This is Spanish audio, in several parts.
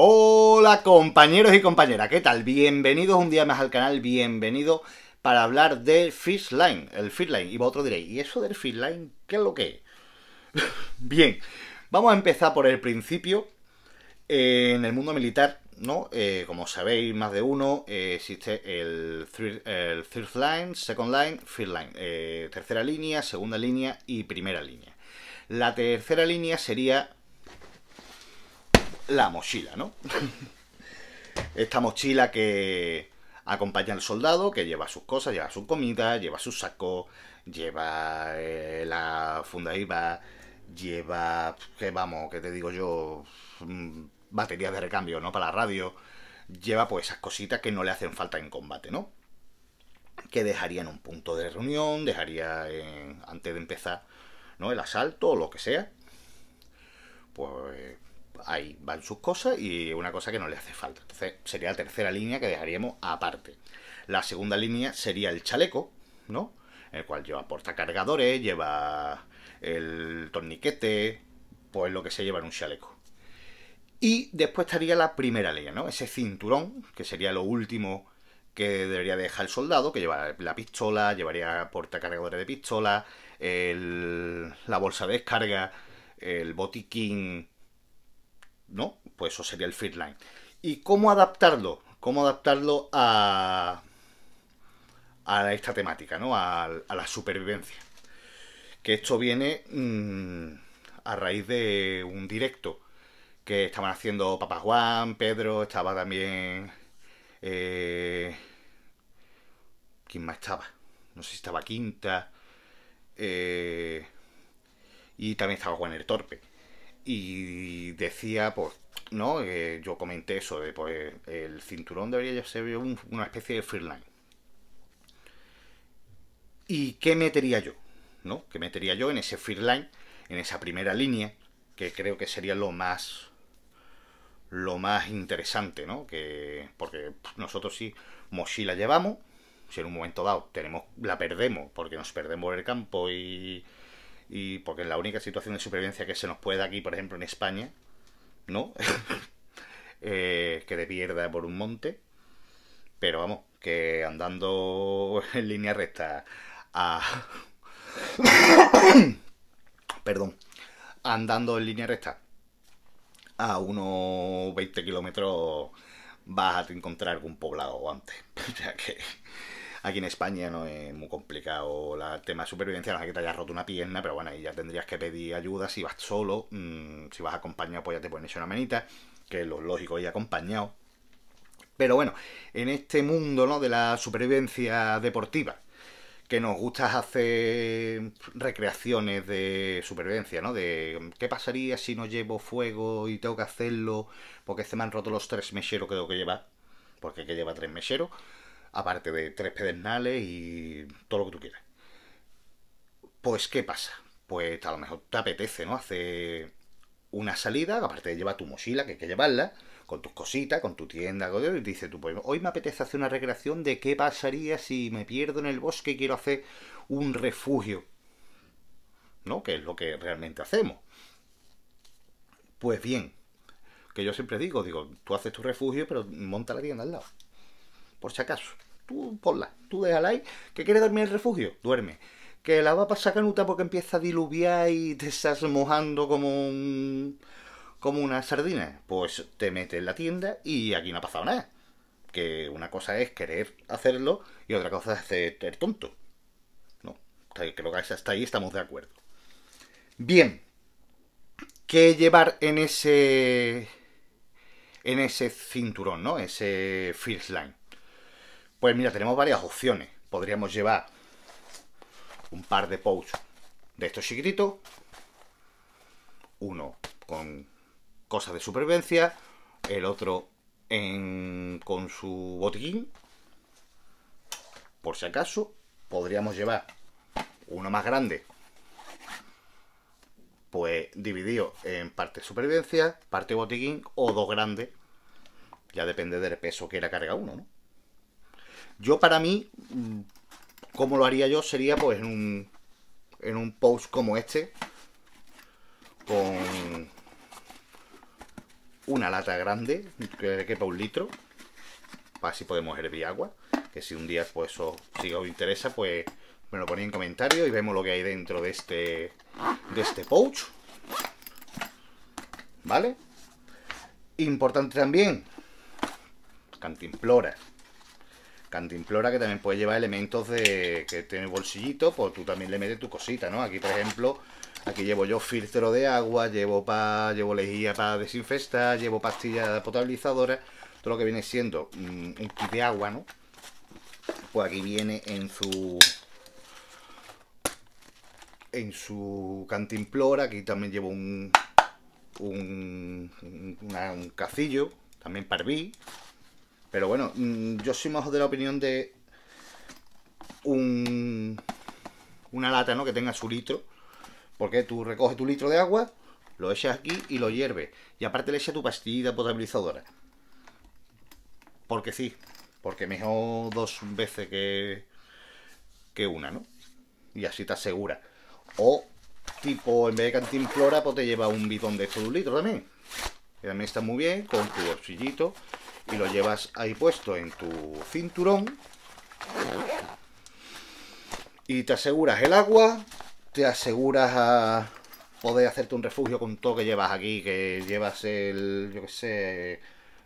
Hola compañeros y compañeras, ¿qué tal? Bienvenidos un día más al canal, bienvenido para hablar del Fish Line, el Fish Line. Y vosotros diréis, ¿y eso del Fish Line qué es lo que es? Bien, vamos a empezar por el principio. Eh, en el mundo militar, ¿no? Eh, como sabéis, más de uno, eh, existe el, el, Third Line, Second Line, First Line. tercera línea, segunda línea y primera línea. La tercera línea sería la mochila, ¿no? Esta mochila que acompaña al soldado, que lleva sus cosas, lleva su comida, lleva su saco, lleva eh, la funda IVA, lleva, que vamos, que te digo yo, mm, baterías de recambio, ¿no? Para la radio, lleva pues esas cositas que no le hacen falta en combate, ¿no? Que dejaría en un punto de reunión, dejaría antes de empezar, ¿no? El asalto o lo que sea. Pues ahí van sus cosas y una cosa que no le hace falta. Entonces sería la tercera línea que dejaríamos aparte. La segunda línea sería el chaleco, ¿no? El cual lleva portacargadores, lleva el torniquete, pues lo que se lleva en un chaleco. Y después estaría la primera línea, ¿no? Ese cinturón, que sería lo último que debería dejar el soldado, que lleva la pistola, llevaría portacargadores de pistola, la bolsa de descarga, el botiquín ¿no? Pues eso sería el feed line. ¿Y cómo adaptarlo? ¿Cómo adaptarlo a, a esta temática, ¿no? A, la supervivencia. Que esto viene mm, a raíz de un directo que estaban haciendo Papá Juan, Pedro, estaba también... Eh, ¿Quién más estaba? No sé si estaba Quinta. Eh, y también estaba Juan el Torpe y decía, pues, ¿no? Eh, yo comenté eso, de pues el cinturón debería ser un, una especie de free line. ¿Y qué metería yo? ¿No? ¿Qué metería yo en ese free line, en esa primera línea, que creo que sería lo más lo más interesante, ¿no? Que porque nosotros sí la llevamos, si en un momento dado tenemos la perdemos porque nos perdemos el campo y y porque es la única situación de supervivencia que se nos puede aquí, por ejemplo, en España, ¿no? Eh, que de pierda por un monte, pero vamos, que andando en línea recta a... Perdón, andando en línea recta a unos 20 kilómetros vas a encontrar algún poblado antes. O sea que... Aquí en España no es muy complicado el tema de supervivencia, no es que te hayas roto una pierna, pero bueno, ahí ya tendrías que pedir ayuda si vas solo, mm, si vas acompañado pues ya te pones una manita, que es lo lógico y acompañado. Pero bueno, en este mundo ¿no? de la supervivencia deportiva, que nos gusta hacer recreaciones de supervivencia, ¿no? De qué pasaría si no llevo fuego y tengo que hacerlo porque se me han roto los tres mecheros que tengo que llevar, porque hay que lleva tres mecheros aparte de tres pedernales y todo lo que tú quieras. Pues, ¿qué pasa? Pues a lo mejor te apetece, ¿no? Hacer una salida, aparte de llevar tu mochila, que hay que llevarla, con tus cositas, con tu tienda, y dice tú, pues hoy me apetece hacer una recreación de qué pasaría si me pierdo en el bosque y quiero hacer un refugio. ¿No? Que es lo que realmente hacemos. Pues bien, que yo siempre digo, digo, tú haces tu refugio, pero monta la tienda al lado por si acaso. Tú ponla, tú déjala ahí. ¿Que quiere dormir en el refugio? Duerme. ¿Que la va a pasar canuta porque empieza a diluviar y te estás mojando como un... como una sardina? Pues te metes en la tienda y aquí no ha pasado nada. Que una cosa es querer hacerlo y otra cosa es ser tonto. No, creo que hasta ahí estamos de acuerdo. Bien. ¿Qué llevar en ese en ese cinturón, ¿no? Ese first line. Pues mira, tenemos varias opciones. Podríamos llevar un par de pouch de estos chiquititos, uno con cosas de supervivencia, el otro con su botiquín, por si acaso, podríamos llevar uno más grande, pues dividido en parte supervivencia, parte botiquín o dos grandes, ya depende del peso que la carga uno, ¿no? Yo para mí, como lo haría yo, sería pues en un, en como este, con una lata grande que le quepa un litro, para así podemos hervir agua, que si un día pues os, si os interesa, pues me lo ponéis en comentarios y vemos lo que hay dentro de este, de este pouch. ¿Vale? Importante también, cantimplora. Cantimplora que también puede llevar elementos de que tiene bolsillito, pues tú también le metes tu cosita, ¿no? Aquí, por ejemplo, aquí llevo yo filtro de agua, llevo pa, llevo lejía para desinfestar, llevo pastillas potabilizadoras, todo lo que viene siendo mm, un kit de agua, ¿no? Pues aquí viene en su en su cantimplora, aquí también llevo un un, un, cacillo, también parví, pero bueno, mm, yo soy más de la opinión de una lata ¿no? que tenga su litro. Porque tú recoges tu litro de agua, lo echas aquí y lo hierves. Y aparte le echas tu pastilla potabilizadora. Porque sí, porque mejor dos veces que, que una, ¿no? Y así te asegura. O tipo, en vez de cantinflora, pues te lleva un bidón de esto de un litro también que también está muy bien, con tu bolsillito y lo llevas ahí puesto en tu cinturón y te aseguras el agua, te aseguras a poder hacerte un refugio con todo que llevas aquí, que llevas el, yo qué sé,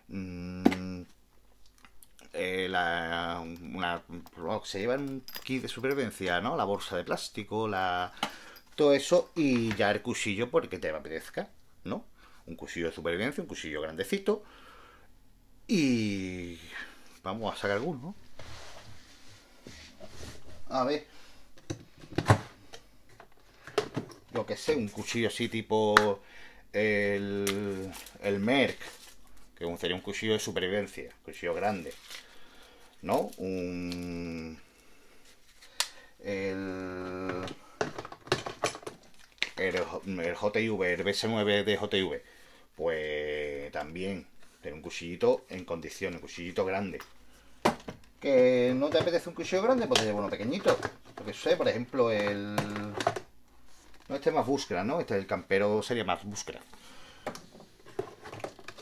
mm, eh, la, una, oh, se lleva un kit de supervivencia, ¿no? La bolsa de plástico, la todo eso y ya el cuchillo porque te apetezca, ¿no? un cuchillo de supervivencia, un cuchillo grandecito. Y vamos a sacar alguno. A ver. Lo que sé, un cuchillo así tipo el, el Merck, que sería un cuchillo de supervivencia, un cuchillo grande. ¿No? Un... El... El, el, JV, el BS9 de JV, pues también tener un cuchillito en condiciones, un cuchillito grande. Que no te apetece un cuchillo grande, pues te llevo uno pequeñito. Porque sé, por ejemplo, el... No, este es más búsqueda, ¿no? Este el campero sería más búsqueda.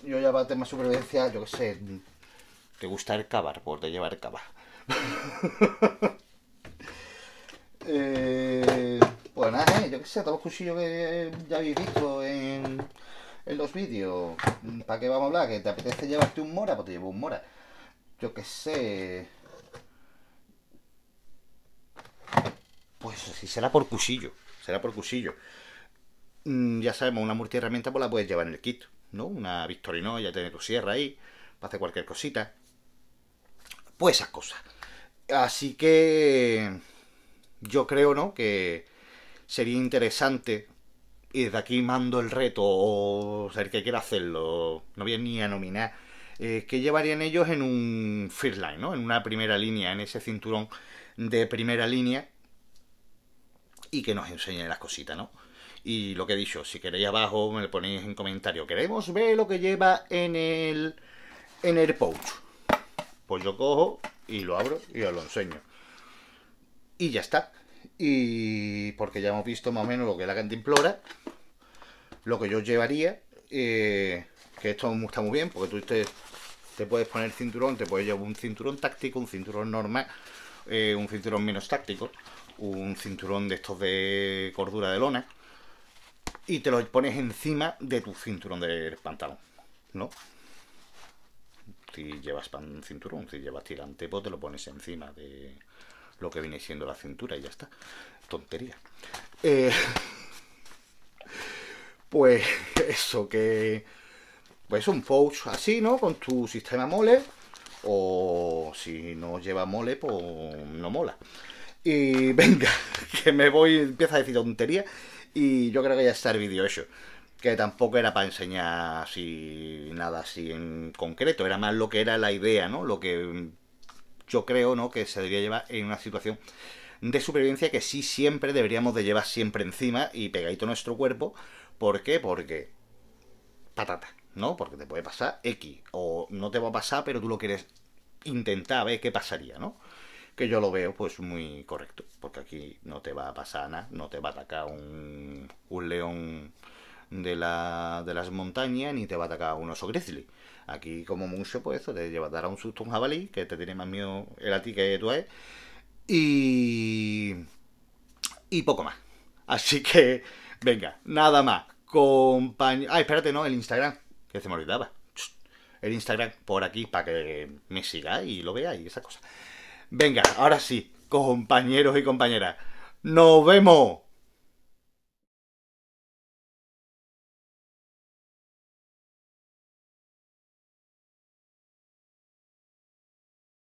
Yo ya para más supervivencia, yo qué sé, te gusta el cabar, por pues te llevar cabar. Eh, pues nada, ¿eh? yo qué sé, todos los cuchillos que ya habéis visto en en los vídeos. Mm, ¿Para qué vamos a hablar? ¿Que te apetece llevarte un mora? Pues te llevo un mora. Yo qué sé. Pues si será por cuchillo. Será por cuchillo. Mm, ya sabemos, una multiherramienta pues la puedes llevar en el kit. ¿No? Una Victorino, ya tiene tu sierra ahí. Para hacer cualquier cosita. Pues esas cosas. Así que. Yo creo, ¿no? Que sería interesante y desde aquí mando el reto, o el que quiera hacerlo, no voy ni a nominar, eh, que llevarían ellos en un first line, ¿no? En una primera línea, en ese cinturón de primera línea y que nos enseñen las cositas, ¿no? Y lo que he dicho, si queréis abajo me lo ponéis en comentario. Queremos ver lo que lleva en el, en el pouch. Pues yo cojo y lo abro y os lo enseño. Y ya está. Y porque ya hemos visto más o menos lo que la la cantimplora, lo que yo llevaría, eh, que esto me gusta muy bien, porque tú te, puedes poner cinturón, te puedes llevar un cinturón táctico, un cinturón normal, eh, un cinturón menos táctico, un cinturón de estos de cordura de lona, y te lo pones encima de tu cinturón de pantalón, ¿no? Si llevas cinturón, si llevas tirante, pues te lo pones encima de, lo que viene siendo la cintura y ya está. Tontería. Eh, pues eso, que... Pues un pouch así, ¿no? Con tu sistema mole. O si no lleva mole, pues no mola. Y venga, que me voy, empieza a decir tontería. Y yo creo que ya está el vídeo hecho. Que tampoco era para enseñar así nada así en concreto. Era más lo que era la idea, ¿no? Lo que yo creo, ¿no? Que se debería llevar en una situación de supervivencia que sí siempre deberíamos de llevar siempre encima y pegadito nuestro cuerpo. ¿Por qué? Porque patata, ¿no? Porque te puede pasar X o no te va a pasar, pero tú lo quieres intentar a ver qué pasaría, ¿no? Que yo lo veo pues muy correcto, porque aquí no te va a pasar nada, no te va a atacar un, un león de, las montañas ni te va a atacar un oso grizzly. Aquí, como mucho, pues eso, te lleva, a un susto un jabalí, que te tiene más miedo el a ti que tú a y, y poco más. Así que, venga, nada más. compañía Ah, espérate, no, el Instagram, que se me olvidaba. El Instagram por aquí para que me sigáis y lo veáis y esas cosas. Venga, ahora sí, compañeros y compañeras. ¡Nos vemos!